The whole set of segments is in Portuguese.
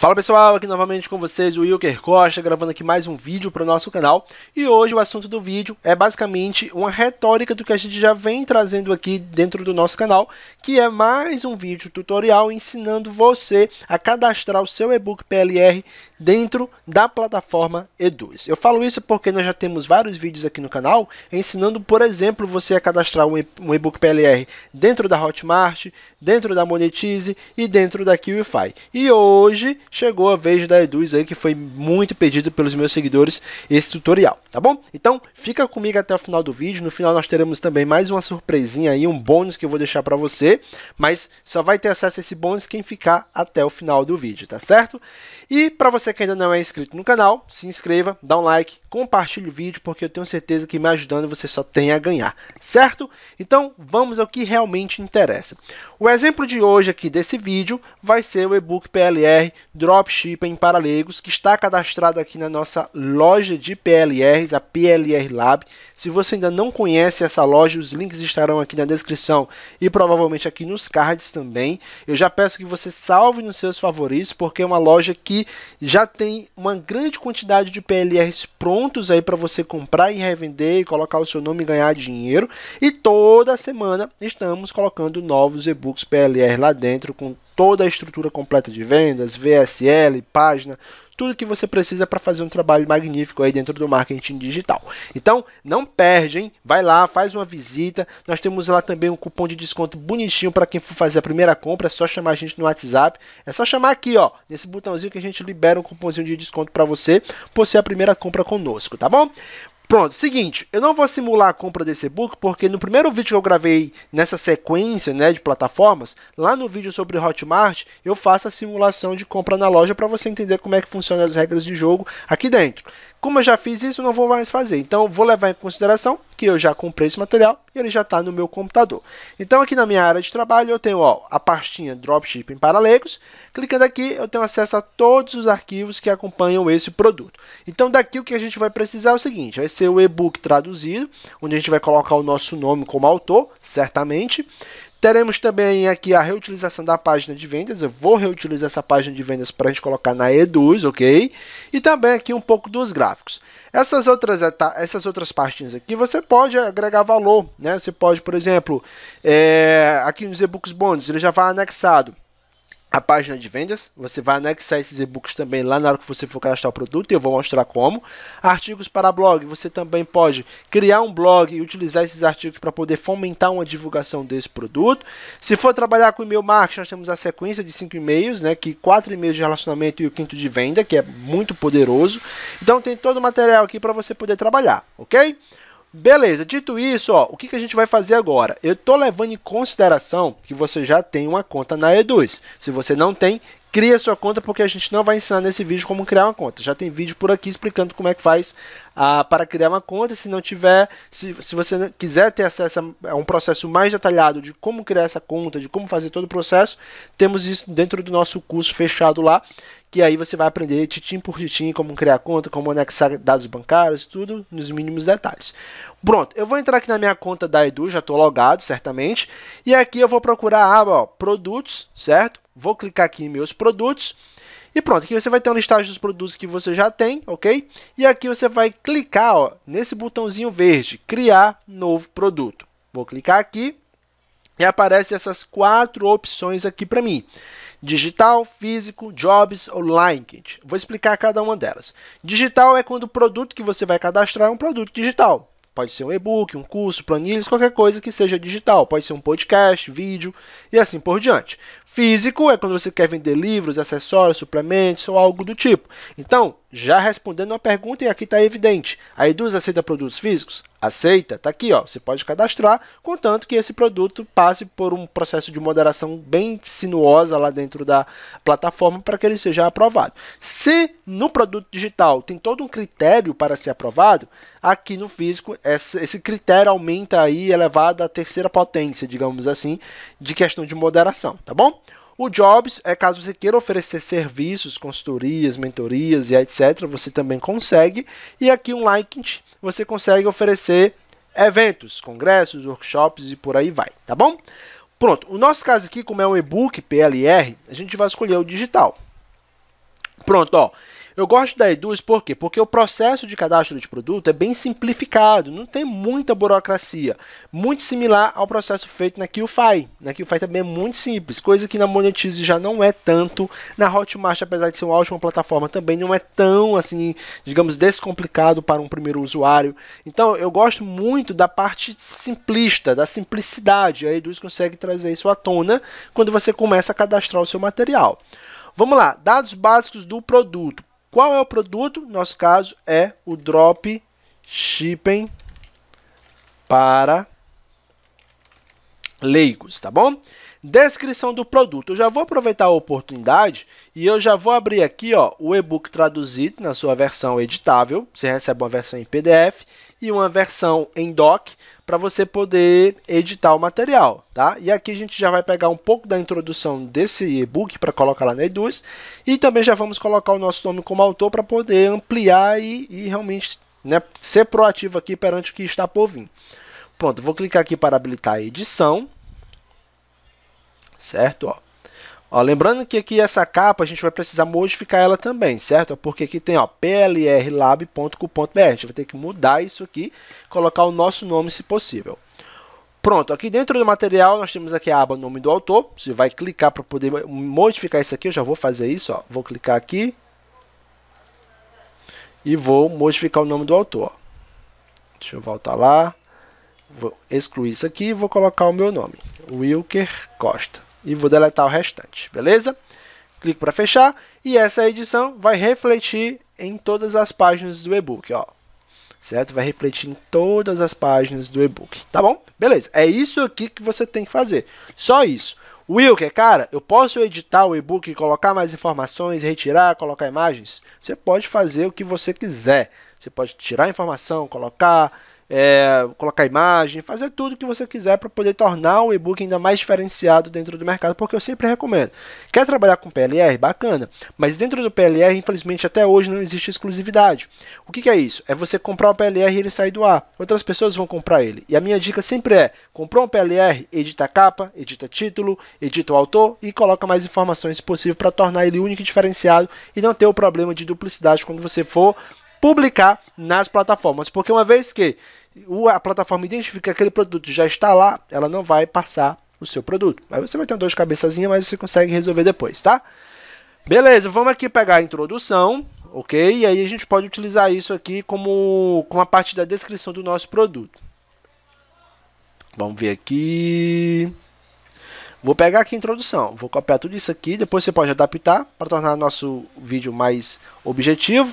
Fala pessoal, aqui novamente com vocês o Wilker Costa, gravando aqui mais um vídeo para o nosso canal. E hoje o assunto do vídeo é basicamente uma retórica do que a gente já vem trazendo aqui dentro do nosso canal, que é mais um vídeo tutorial ensinando você a cadastrar o seu e-book PLR dentro da plataforma edu 2 Eu falo isso porque nós já temos vários vídeos aqui no canal ensinando, por exemplo, você a cadastrar um e-book PLR dentro da Hotmart, dentro da Monetize e dentro da Qify. E hoje chegou a vez da Eduz aí, que foi muito pedido pelos meus seguidores esse tutorial, tá bom? Então, fica comigo até o final do vídeo, no final nós teremos também mais uma surpresinha aí, um bônus que eu vou deixar para você, mas só vai ter acesso a esse bônus quem ficar até o final do vídeo, tá certo? E para você que ainda não é inscrito no canal, se inscreva, dá um like, compartilhe o vídeo, porque eu tenho certeza que me ajudando você só tem a ganhar, certo? Então vamos ao que realmente interessa. O exemplo de hoje aqui desse vídeo vai ser o e-book PLR Dropshipping para Leigos, que está cadastrado aqui na nossa loja de PLRs, a PLR Lab. Se você ainda não conhece essa loja, os links estarão aqui na descrição e provavelmente aqui nos cards também. Eu já peço que você salve nos seus favoritos, porque é uma loja que já tem uma grande quantidade de PLRs prontos aí para você comprar e revender e colocar o seu nome e ganhar dinheiro. E toda semana estamos colocando novos e-books PLR lá dentro com toda a estrutura completa de vendas, VSL, página, tudo que você precisa para fazer um trabalho magnífico aí dentro do marketing digital. Então, não perde, hein? Vai lá, faz uma visita. Nós temos lá também um cupom de desconto bonitinho para quem for fazer a primeira compra, é só chamar a gente no WhatsApp. É só chamar aqui, ó, nesse botãozinho que a gente libera um cupomzinho de desconto para você por ser a primeira compra conosco, tá bom? Pronto, seguinte, eu não vou simular a compra desse e-book porque no primeiro vídeo que eu gravei nessa sequência né, de plataformas, lá no vídeo sobre Hotmart, eu faço a simulação de compra na loja para você entender como é que funcionam as regras de jogo aqui dentro. Como eu já fiz isso, não vou mais fazer. Então, vou levar em consideração que eu já comprei esse material e ele já está no meu computador. Então, aqui na minha área de trabalho, eu tenho ó, a pastinha Dropshipping em Paralelos. Clicando aqui, eu tenho acesso a todos os arquivos que acompanham esse produto. Então, daqui o que a gente vai precisar é o seguinte, vai ser o e-book traduzido, onde a gente vai colocar o nosso nome como autor, certamente. Teremos também aqui a reutilização da página de vendas. Eu vou reutilizar essa página de vendas para a gente colocar na Eduz, ok? E também aqui um pouco dos gráficos. Essas outras, essas outras partinhas aqui você pode agregar valor, né? Você pode, por exemplo, é, aqui nos e-books bônus, ele já vai anexado a página de vendas. Você vai anexar esses e-books também lá na hora que você for cadastrar o produto e eu vou mostrar como. Artigos para blog, você também pode criar um blog e utilizar esses artigos para poder fomentar uma divulgação desse produto. Se for trabalhar com e-mail marketing, nós temos a sequência de cinco e-mails, né, que quatro e-mails de relacionamento e o quinto de venda, que é muito poderoso. Então tem todo o material aqui para você poder trabalhar, ok? Beleza, dito isso, ó, o que, que a gente vai fazer agora? Eu estou levando em consideração que você já tem uma conta na Edu2. Se você não tem, cria sua conta porque a gente não vai ensinar nesse vídeo como criar uma conta. Já tem vídeo por aqui explicando como é que faz ah, para criar uma conta. Se não tiver, se, se você quiser ter acesso a um processo mais detalhado de como criar essa conta, de como fazer todo o processo, temos isso dentro do nosso curso fechado lá, que aí você vai aprender titim por titim como criar conta, como anexar dados bancários, tudo nos mínimos detalhes. Pronto, eu vou entrar aqui na minha conta da Edu, já estou logado, certamente, e aqui eu vou procurar a ah, aba ó, produtos, certo? Vou clicar aqui em meus produtos. E pronto, aqui você vai ter uma listagem dos produtos que você já tem, ok? E aqui você vai clicar ó, nesse botãozinho verde, criar novo produto. Vou clicar aqui e aparecem essas quatro opções aqui para mim. Digital, físico, jobs ou Vou explicar cada uma delas. Digital é quando o produto que você vai cadastrar é um produto digital. Pode ser um e-book, um curso, planilhas, qualquer coisa que seja digital. Pode ser um podcast, vídeo e assim por diante. Físico é quando você quer vender livros, acessórios, suplementos ou algo do tipo. Então, já respondendo uma pergunta, e aqui está evidente: a Eduz aceita produtos físicos? Aceita, está aqui, ó. Você pode cadastrar, contanto que esse produto passe por um processo de moderação bem sinuosa lá dentro da plataforma para que ele seja aprovado. Se no produto digital tem todo um critério para ser aprovado, aqui no físico esse critério aumenta aí elevado à terceira potência, digamos assim, de questão de moderação, tá bom? O Jobs é caso você queira oferecer serviços, consultorias, mentorias e etc. Você também consegue. E aqui um LinkedIn, você consegue oferecer eventos, congressos, workshops e por aí vai, tá bom? Pronto, o nosso caso aqui, como é um e-book PLR, a gente vai escolher o digital. Pronto, ó. Eu gosto da Eduz por quê? Porque o processo de cadastro de produto é bem simplificado, não tem muita burocracia. Muito similar ao processo feito na QFI. Na QFi também é muito simples, coisa que na Monetize já não é tanto. Na Hotmart, apesar de ser uma ótima plataforma, também não é tão, assim, digamos, descomplicado para um primeiro usuário. Então, eu gosto muito da parte simplista, da simplicidade. A Eduz consegue trazer isso à tona quando você começa a cadastrar o seu material. Vamos lá, dados básicos do produto. Qual é o produto? nosso caso é o drop shipping para leigos, tá bom? Descrição do produto. Eu já vou aproveitar a oportunidade e eu já vou abrir aqui ó, o e-book traduzido na sua versão editável. Você recebe uma versão em PDF e uma versão em doc para você poder editar o material, tá? E aqui a gente já vai pegar um pouco da introdução desse e-book para colocar lá na Eduz e também já vamos colocar o nosso nome como autor para poder ampliar e, e realmente né, ser proativo aqui perante o que está por vir. Pronto, vou clicar aqui para habilitar a edição, certo? Ó. Ó, lembrando que aqui essa capa a gente vai precisar modificar ela também, certo? Porque aqui tem o plrlab.com.br, a gente vai ter que mudar isso aqui, colocar o nosso nome se possível. Pronto, aqui dentro do material nós temos aqui a aba nome do autor, você vai clicar para poder modificar isso aqui, eu já vou fazer isso, ó. vou clicar aqui e vou modificar o nome do autor. Deixa eu voltar lá, vou excluir isso aqui e vou colocar o meu nome, Wilker Costa e vou deletar o restante, beleza? Clico para fechar e essa edição vai refletir em todas as páginas do e-book, ó. Certo? Vai refletir em todas as páginas do e-book, tá bom? Beleza, é isso aqui que você tem que fazer, só isso. Wilker, é cara, eu posso editar o e-book, colocar mais informações, retirar, colocar imagens? Você pode fazer o que você quiser. Você pode tirar informação, colocar, é, colocar imagem, fazer tudo que você quiser para poder tornar o e-book ainda mais diferenciado dentro do mercado, porque eu sempre recomendo. Quer trabalhar com PLR? Bacana, mas dentro do PLR, infelizmente, até hoje não existe exclusividade. O que, que é isso? É você comprar o PLR e ele sair do ar. Outras pessoas vão comprar ele. E a minha dica sempre é: comprou um PLR, edita a capa, edita título, edita o autor e coloca mais informações se possível para tornar ele único e diferenciado e não ter o problema de duplicidade quando você for publicar nas plataformas. Porque uma vez que a plataforma identifica que aquele produto já está lá, ela não vai passar o seu produto. Aí você vai ter um dor de cabeçazinha, mas você consegue resolver depois, tá? Beleza, vamos aqui pegar a introdução, ok? E aí a gente pode utilizar isso aqui como, como a parte da descrição do nosso produto. Vamos ver aqui. Vou pegar aqui a introdução, vou copiar tudo isso aqui, depois você pode adaptar para tornar nosso vídeo mais objetivo.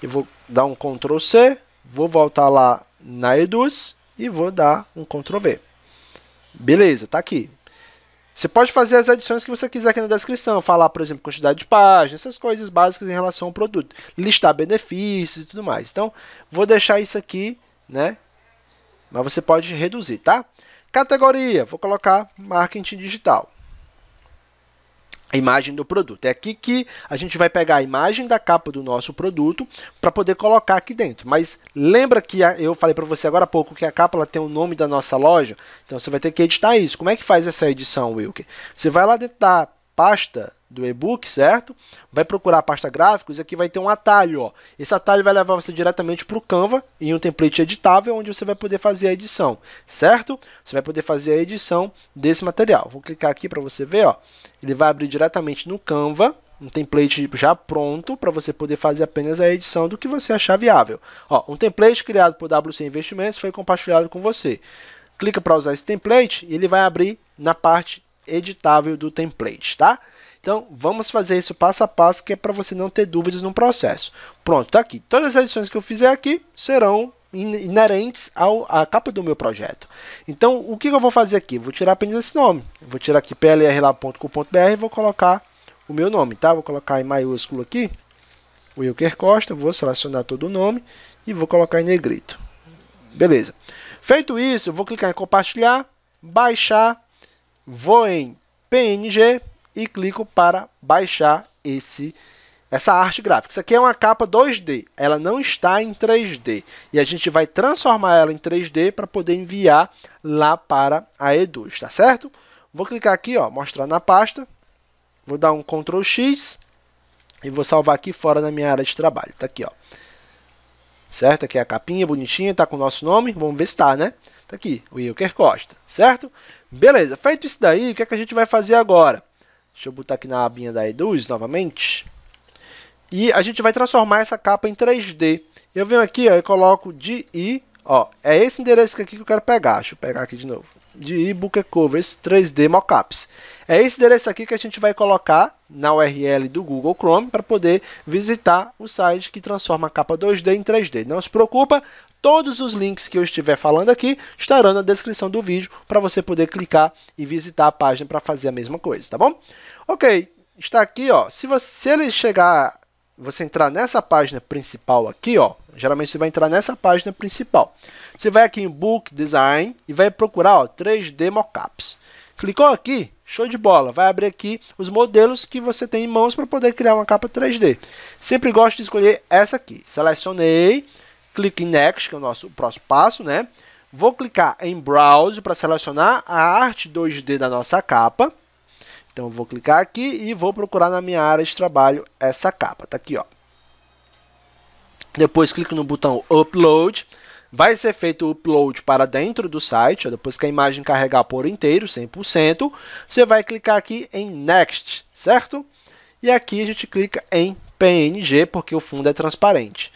Eu vou dar um Ctrl C, vou voltar lá na Eduz e vou dar um Ctrl V. Beleza, tá aqui. Você pode fazer as adições que você quiser aqui na descrição, falar, por exemplo, quantidade de páginas, essas coisas básicas em relação ao produto, listar benefícios e tudo mais. Então, vou deixar isso aqui, né? Mas você pode reduzir, tá? Categoria, vou colocar marketing digital a imagem do produto. É aqui que a gente vai pegar a imagem da capa do nosso produto para poder colocar aqui dentro. Mas lembra que eu falei para você agora há pouco que a capa ela tem o nome da nossa loja? Então você vai ter que editar isso. Como é que faz essa edição, Wilker? Você vai lá dentro da pasta do e-book, certo? Vai procurar a pasta gráficos, aqui vai ter um atalho, ó. Esse atalho vai levar você diretamente para o Canva, em um template editável, onde você vai poder fazer a edição, certo? Você vai poder fazer a edição desse material. Vou clicar aqui para você ver, ó. Ele vai abrir diretamente no Canva, um template já pronto para você poder fazer apenas a edição do que você achar viável. Ó, um template criado por WC Investimentos foi compartilhado com você. Clica para usar esse template e ele vai abrir na parte editável do template, tá? Então, vamos fazer isso passo a passo, que é para você não ter dúvidas no processo. Pronto, tá aqui. Todas as edições que eu fizer aqui serão inerentes ao, à capa do meu projeto. Então, o que eu vou fazer aqui? Vou tirar apenas esse nome. Vou tirar aqui plr.com.br e vou colocar o meu nome, tá? Vou colocar em maiúsculo aqui, Wilker Costa, vou selecionar todo o nome e vou colocar em negrito. Beleza. Feito isso, vou clicar em compartilhar, baixar, vou em PNG, e clico para baixar esse essa arte gráfica. Isso aqui é uma capa 2D, ela não está em 3D. E a gente vai transformar ela em 3D para poder enviar lá para a Edu está certo? Vou clicar aqui, ó, mostrar na pasta. Vou dar um Ctrl X e vou salvar aqui fora da minha área de trabalho. Tá aqui, ó. Certo? Aqui é a capinha bonitinha, está com o nosso nome. Vamos ver se está, né? Tá aqui, Wilker Costa, certo? Beleza, feito isso daí, o que, é que a gente vai fazer agora? Deixa eu botar aqui na abinha da Eduz novamente. E a gente vai transformar essa capa em 3D. Eu venho aqui ó, e coloco de i. Ó, é esse endereço aqui que eu quero pegar. Deixa eu pegar aqui de novo. De i Booker Covers 3D Mockups. É esse endereço aqui que a gente vai colocar na URL do Google Chrome para poder visitar o site que transforma a capa 2D em 3D. Não se preocupa, todos os links que eu estiver falando aqui estarão na descrição do vídeo para você poder clicar e visitar a página para fazer a mesma coisa, tá bom? Ok, está aqui, ó. Se você se ele chegar, você entrar nessa página principal aqui, ó. Geralmente você vai entrar nessa página principal. Você vai aqui em Book Design e vai procurar, ó, 3D Mockups. Clicou aqui, Show de bola. Vai abrir aqui os modelos que você tem em mãos para poder criar uma capa 3D. Sempre gosto de escolher essa aqui. Selecionei, clique em Next, que é o nosso próximo passo, né? Vou clicar em Browse para selecionar a arte 2D da nossa capa. Então vou clicar aqui e vou procurar na minha área de trabalho essa capa. Tá aqui, ó. Depois clico no botão Upload vai ser feito o upload para dentro do site, depois que a imagem carregar por inteiro, 100%, você vai clicar aqui em Next, certo? E aqui a gente clica em PNG, porque o fundo é transparente.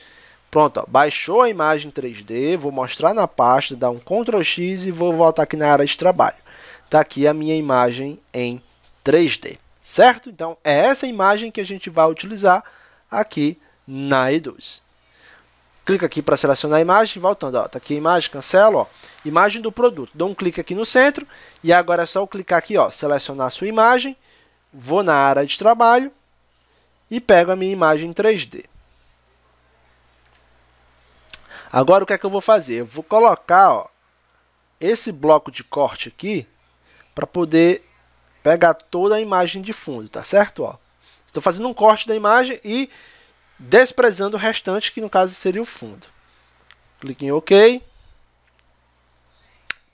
Pronto, ó, baixou a imagem 3D, vou mostrar na pasta, dar um Ctrl X e vou voltar aqui na área de trabalho. Está aqui a minha imagem em 3D, certo? Então, é essa imagem que a gente vai utilizar aqui na Eduz. Clica aqui para selecionar a imagem, voltando, ó, tá aqui a imagem, cancelo, ó, imagem do produto. Dou um clique aqui no centro e agora é só eu clicar aqui, ó, selecionar a sua imagem, vou na área de trabalho e pego a minha imagem 3D. Agora o que é que eu vou fazer? Eu vou colocar, ó, esse bloco de corte aqui para poder pegar toda a imagem de fundo, tá certo, ó? Estou fazendo um corte da imagem e desprezando o restante, que no caso seria o fundo. Clique em OK.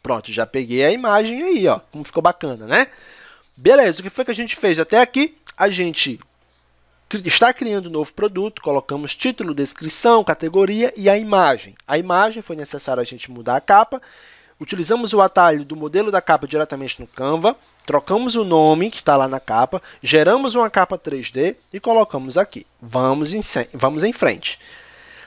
Pronto, já peguei a imagem aí, ó, como ficou bacana, né? Beleza, o que foi que a gente fez até aqui? A gente está criando um novo produto, colocamos título, descrição, categoria e a imagem. A imagem foi necessário a gente mudar a capa, utilizamos o atalho do modelo da capa diretamente no Canva, Trocamos o nome que está lá na capa, geramos uma capa 3D e colocamos aqui. Vamos em, vamos em frente.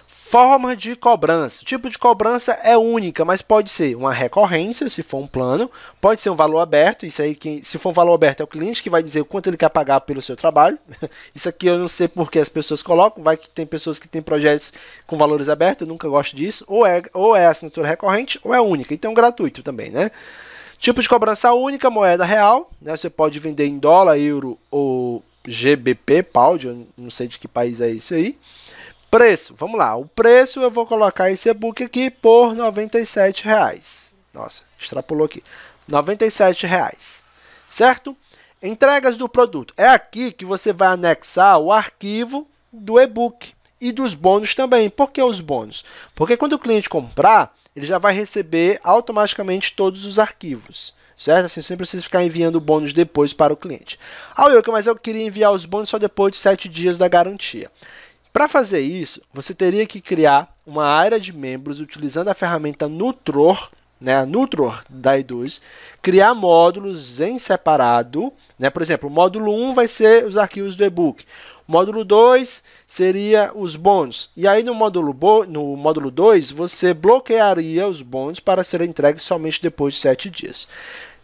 Forma de cobrança. O tipo de cobrança é única, mas pode ser uma recorrência, se for um plano, pode ser um valor aberto, isso aí, que, se for um valor aberto, é o cliente que vai dizer o quanto ele quer pagar pelo seu trabalho. Isso aqui eu não sei porque as pessoas colocam, vai que tem pessoas que têm projetos com valores abertos, eu nunca gosto disso, ou é, ou é assinatura recorrente, ou é única, então gratuito também, né? Tipo de cobrança única, moeda real. Né? Você pode vender em dólar, euro ou GBP, pound, eu não sei de que país é isso aí. Preço, vamos lá. O preço eu vou colocar esse e-book aqui por R$ reais. Nossa, extrapolou aqui. R$ reais, certo? Entregas do produto. É aqui que você vai anexar o arquivo do e-book e dos bônus também. Por que os bônus? Porque quando o cliente comprar, ele já vai receber automaticamente todos os arquivos. Certo? Assim, você não precisa ficar enviando bônus depois para o cliente. Ah, Wilker, mas eu queria enviar os bônus só depois de 7 dias da garantia. Para fazer isso, você teria que criar uma área de membros utilizando a ferramenta Nutror, né, a Nutror da Eduz, criar módulos em separado. Né, por exemplo, o módulo 1 vai ser os arquivos do e-book. Módulo 2 seria os bônus. E aí no módulo, no módulo 2, você bloquearia os bônus para serem entregues somente depois de 7 dias.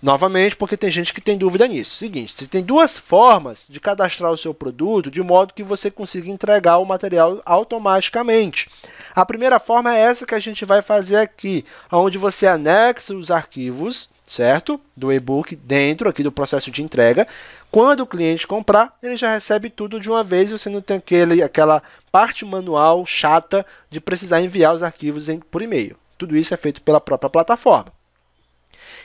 Novamente, porque tem gente que tem dúvida nisso. Seguinte, você tem duas formas de cadastrar o seu produto de modo que você consiga entregar o material automaticamente. A primeira forma é essa que a gente vai fazer aqui, onde você anexa os arquivos certo? Do e-book dentro aqui do processo de entrega. Quando o cliente comprar, ele já recebe tudo de uma vez, você não tem aquele, aquela parte manual chata de precisar enviar os arquivos em, por e-mail. Tudo isso é feito pela própria plataforma.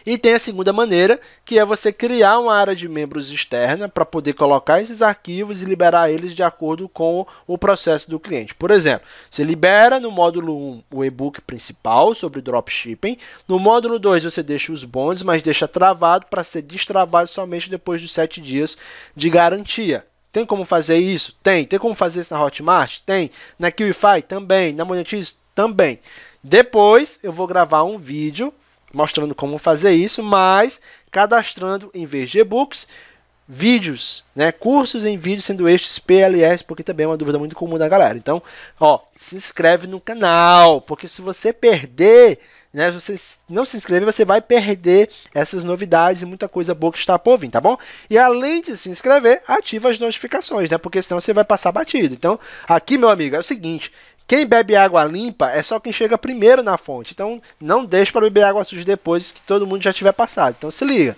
E tem a segunda maneira, que é você criar uma área de membros externa para poder colocar esses arquivos e liberar eles de acordo com o processo do cliente. Por exemplo, você libera no módulo 1 o e-book principal sobre dropshipping, no módulo 2 você deixa os bonds, mas deixa travado para ser destravado somente depois dos 7 dias de garantia. Tem como fazer isso? Tem. Tem como fazer isso na Hotmart? Tem. Na QIFI? Também. Na Monetize? Também. Depois eu vou gravar um vídeo mostrando como fazer isso, mas cadastrando em vez de e-books, vídeos, né? Cursos em vídeo, sendo estes PLS, porque também é uma dúvida muito comum da galera. Então, ó, se inscreve no canal, porque se você perder, né? Se você não se inscrever, você vai perder essas novidades e muita coisa boa que está por vir, tá bom? E além de se inscrever, ativa as notificações, né? Porque senão você vai passar batido. Então, aqui, meu amigo, é o seguinte, quem bebe água limpa é só quem chega primeiro na fonte. Então não deixe para beber água suja depois que todo mundo já tiver passado. Então se liga.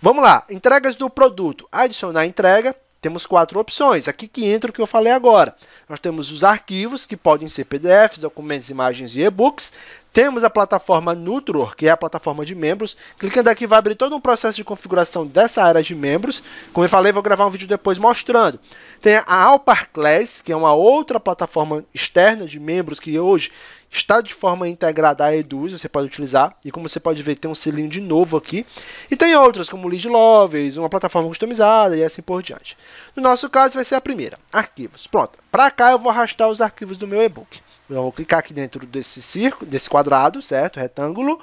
Vamos lá, entregas do produto. Adicionar entrega, temos quatro opções. Aqui que entra o que eu falei agora. Nós temos os arquivos, que podem ser PDFs, documentos, imagens e e-books. Temos a plataforma Nutror, que é a plataforma de membros. Clicando aqui vai abrir todo um processo de configuração dessa área de membros. Como eu falei, vou gravar um vídeo depois mostrando. Tem a Alparclass que é uma outra plataforma externa de membros que hoje está de forma integrada à Eduz, você pode utilizar, e como você pode ver, tem um selinho de novo aqui. E tem outras, como Lead Lovers, uma plataforma customizada e assim por diante. No nosso caso, vai ser a primeira, arquivos. Pronto, para cá eu vou arrastar os arquivos do meu e-book. Eu vou clicar aqui dentro desse círculo, desse quadrado, certo? Retângulo.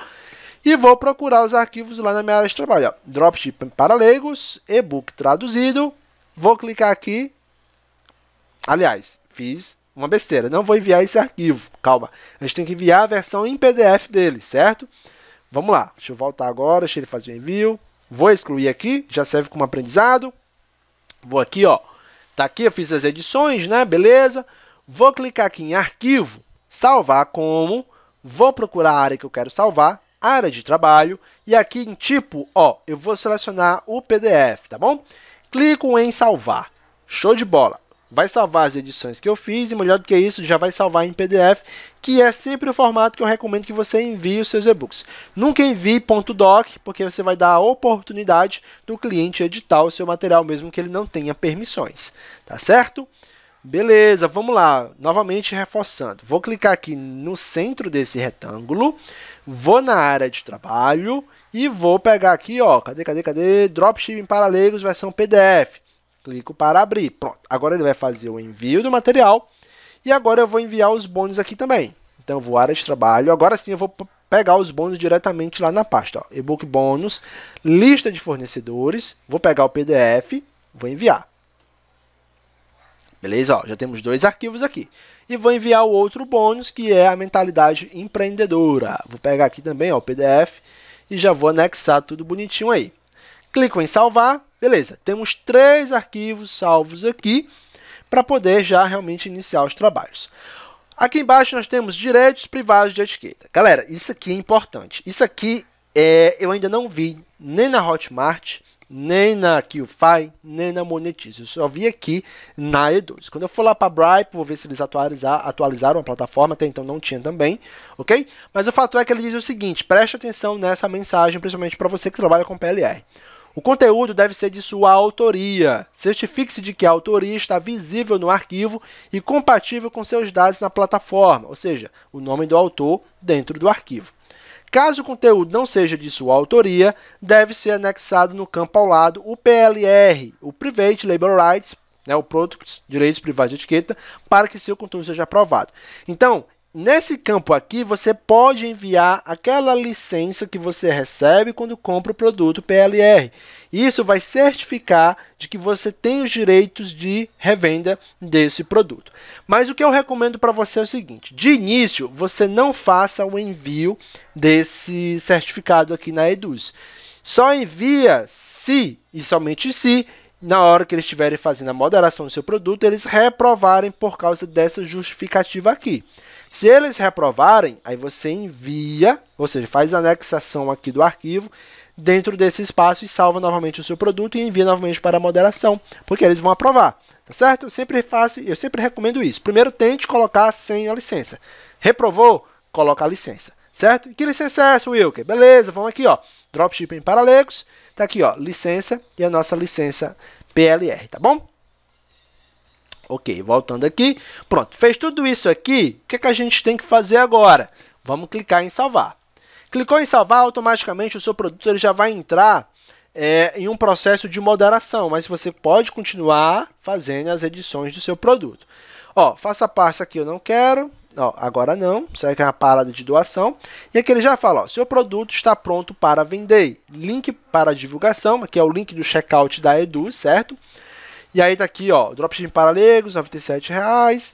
E vou procurar os arquivos lá na minha área de trabalho. Ó. Dropship para leigos, e-book traduzido. Vou clicar aqui. Aliás, fiz uma besteira. Não vou enviar esse arquivo. Calma. A gente tem que enviar a versão em PDF dele, certo? Vamos lá. Deixa eu voltar agora. Deixa ele fazer o envio. Vou excluir aqui. Já serve como aprendizado. Vou aqui, ó. Tá aqui, eu fiz as edições, né? Beleza. Vou clicar aqui em Arquivo, Salvar como, vou procurar a área que eu quero salvar, área de trabalho, e aqui em tipo, ó, eu vou selecionar o PDF, tá bom? Clico em salvar. Show de bola! Vai salvar as edições que eu fiz e, melhor do que isso, já vai salvar em PDF, que é sempre o formato que eu recomendo que você envie os seus e-books. Nunca envie .doc, porque você vai dar a oportunidade do cliente editar o seu material, mesmo que ele não tenha permissões, tá certo? Beleza, vamos lá. Novamente reforçando. Vou clicar aqui no centro desse retângulo, vou na área de trabalho e vou pegar aqui, ó, cadê, cadê, cadê? Dropshipping para leigos versão PDF. Clico para abrir. Pronto. Agora ele vai fazer o envio do material e agora eu vou enviar os bônus aqui também. Então, vou área de trabalho. Agora sim eu vou pegar os bônus diretamente lá na pasta. E-book bônus, lista de fornecedores. Vou pegar o PDF, vou enviar. Beleza? Ó, já temos dois arquivos aqui. E vou enviar o outro bônus, que é a mentalidade empreendedora. Vou pegar aqui também ó, o PDF e já vou anexar tudo bonitinho aí. Clico em salvar. Beleza, temos três arquivos salvos aqui para poder já realmente iniciar os trabalhos. Aqui embaixo nós temos direitos privados de etiqueta. Galera, isso aqui é importante. Isso aqui é, eu ainda não vi nem na Hotmart, nem na QFi, nem na Monetize. Eu só vi aqui na E2. Quando eu for lá para Bripe, vou ver se eles atualizar, atualizaram a plataforma, até então não tinha também, ok? Mas o fato é que ele diz o seguinte: preste atenção nessa mensagem, principalmente para você que trabalha com PLR. O conteúdo deve ser de sua autoria. Certifique-se de que a autoria está visível no arquivo e compatível com seus dados na plataforma, ou seja, o nome do autor dentro do arquivo. Caso o conteúdo não seja de sua autoria, deve ser anexado no campo ao lado o PLR, o Private Label Rights, né, o Product Direitos Privados de Etiqueta, para que seu conteúdo seja aprovado. Então, Nesse campo aqui, você pode enviar aquela licença que você recebe quando compra o produto PLR. Isso vai certificar de que você tem os direitos de revenda desse produto. Mas o que eu recomendo para você é o seguinte: de início, você não faça o envio desse certificado aqui na Eduz. Só envia se e somente se na hora que eles estiverem fazendo a moderação do seu produto, eles reprovarem por causa dessa justificativa aqui. Se eles reprovarem, aí você envia, ou seja, faz a anexação aqui do arquivo dentro desse espaço e salva novamente o seu produto e envia novamente para a moderação, porque eles vão aprovar, tá certo? Eu sempre faço, eu sempre recomendo isso. Primeiro tente colocar sem a licença. Reprovou? Coloca a licença, certo? E que licença é essa, Wilker? Beleza, vamos aqui, ó. Dropshipping para Legos. Tá aqui, ó, licença e a nossa licença PLR, tá bom? Ok, voltando aqui. Pronto, fez tudo isso aqui. O que, é que a gente tem que fazer agora? Vamos clicar em salvar. Clicou em salvar, automaticamente o seu produto ele já vai entrar é, em um processo de moderação, mas você pode continuar fazendo as edições do seu produto. Ó, faça parte aqui eu não quero, ó, agora não, isso aqui é uma parada de doação. E aqui ele já fala, ó, seu produto está pronto para vender. Link para divulgação, que é o link do checkout da Edu, certo? E aí tá aqui, ó, dropshipping para leigos, R$ reais.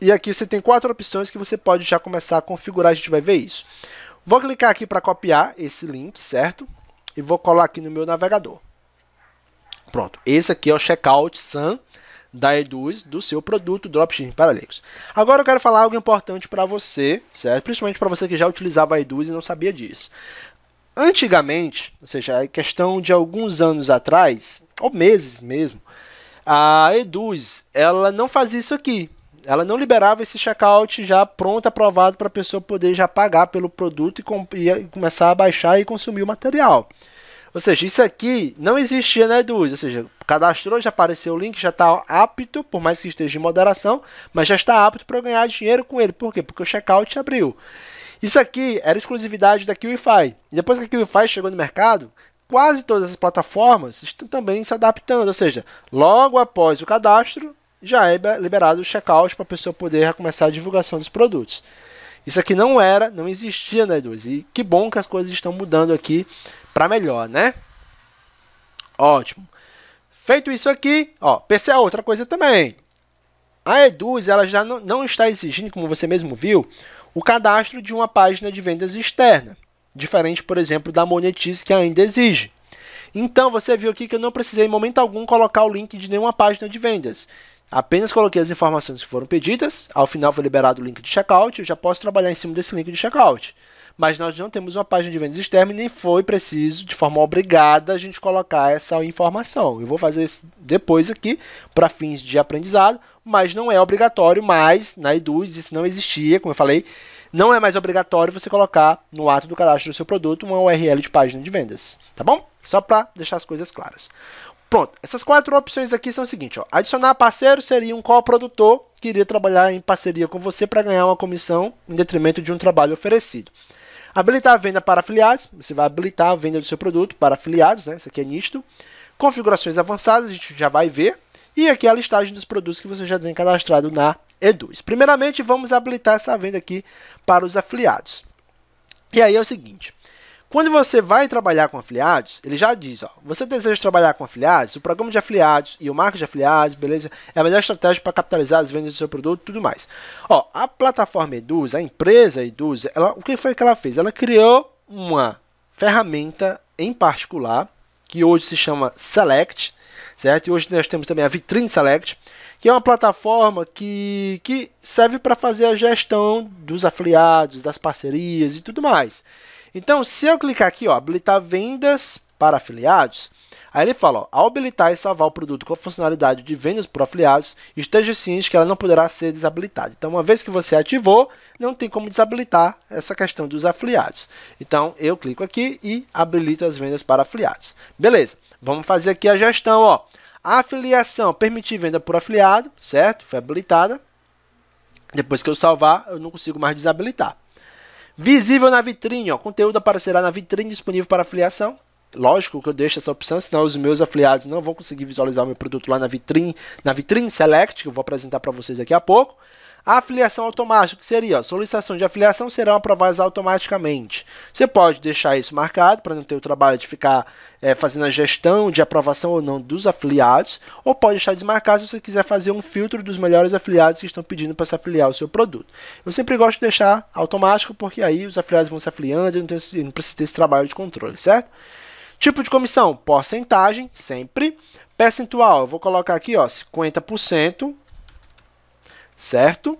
E aqui você tem quatro opções que você pode já começar a configurar, a gente vai ver isso. Vou clicar aqui para copiar esse link, certo? E vou colar aqui no meu navegador. Pronto, esse aqui é o Checkout Sun da Eduz do seu produto Dropshipping para leigos. Agora eu quero falar algo importante para você, certo? Principalmente para você que já utilizava a Eduz e não sabia disso. Antigamente, ou seja, é questão de alguns anos atrás, ou meses mesmo, a Eduz, ela não fazia isso aqui. Ela não liberava esse checkout já pronto, aprovado para a pessoa poder já pagar pelo produto e, e, começar a baixar e consumir o material. Ou seja, isso aqui não existia na Eduz. Ou seja, cadastrou, já apareceu o link, já está apto, por mais que esteja em moderação, mas já está apto para ganhar dinheiro com ele. Por quê? Porque o checkout abriu. Isso aqui era exclusividade da QIFI. E depois que a QIFI chegou no mercado, quase todas as plataformas estão também se adaptando, ou seja, logo após o cadastro já é liberado o checkout para a pessoa poder começar a divulgação dos produtos. Isso aqui não era, não existia na E2 e que bom que as coisas estão mudando aqui para melhor, né? Ótimo. Feito isso aqui, ó, PCA é outra coisa também. A Eduz ela já não, não está exigindo, como você mesmo viu, o cadastro de uma página de vendas externa diferente, por exemplo, da monetize que ainda exige. Então, você viu aqui que eu não precisei em momento algum colocar o link de nenhuma página de vendas. Apenas coloquei as informações que foram pedidas, ao final foi liberado o link de checkout, eu já posso trabalhar em cima desse link de checkout. Mas nós não temos uma página de vendas externa e nem foi preciso, de forma obrigada, a gente colocar essa informação. Eu vou fazer isso depois aqui, para fins de aprendizado, mas não é obrigatório mais na Eduz, isso não existia, como eu falei, não é mais obrigatório você colocar no ato do cadastro do seu produto uma URL de página de vendas, tá bom? Só para deixar as coisas claras. Pronto, essas quatro opções aqui são o seguinte, ó. adicionar parceiro seria um coprodutor que iria trabalhar em parceria com você para ganhar uma comissão em detrimento de um trabalho oferecido. Habilitar a venda para afiliados, você vai habilitar a venda do seu produto para afiliados, né? isso aqui é nisto. Configurações avançadas, a gente já vai ver. E aqui é a listagem dos produtos que você já tem cadastrado na Eduz. Primeiramente, vamos habilitar essa venda aqui para os afiliados. E aí é o seguinte, quando você vai trabalhar com afiliados, ele já diz, ó, você deseja trabalhar com afiliados, o programa de afiliados e o marketing de afiliados, beleza? É a melhor estratégia para capitalizar as vendas do seu produto e tudo mais. Ó, a plataforma Eduz, a empresa Eduz, ela, o que foi que ela fez? Ela criou uma ferramenta em particular, que hoje se chama Select, certo? E hoje nós temos também a Vitrine Select, que é uma plataforma que, que serve para fazer a gestão dos afiliados, das parcerias e tudo mais. Então, se eu clicar aqui, ó, habilitar vendas para afiliados, Aí ele fala, ó, ao habilitar e salvar o produto com a funcionalidade de vendas por afiliados, esteja ciente que ela não poderá ser desabilitada. Então, uma vez que você ativou, não tem como desabilitar essa questão dos afiliados. Então, eu clico aqui e habilito as vendas para afiliados. Beleza, vamos fazer aqui a gestão, ó. A afiliação permitir venda por afiliado, certo? Foi habilitada. Depois que eu salvar, eu não consigo mais desabilitar. Visível na vitrine, ó, conteúdo aparecerá na vitrine disponível para afiliação lógico que eu deixo essa opção, senão os meus afiliados não vão conseguir visualizar o meu produto lá na vitrine, na vitrine select, que eu vou apresentar para vocês daqui a pouco. A afiliação automática, que seria, ó, solicitação de afiliação serão aprovadas automaticamente. Você pode deixar isso marcado para não ter o trabalho de ficar é, fazendo a gestão de aprovação ou não dos afiliados, ou pode deixar desmarcado se você quiser fazer um filtro dos melhores afiliados que estão pedindo para se afiliar ao seu produto. Eu sempre gosto de deixar automático, porque aí os afiliados vão se afiliando e não, não precisa ter esse trabalho de controle, certo? Tipo de comissão, porcentagem, sempre. Percentual, eu vou colocar aqui, ó, 50%, certo?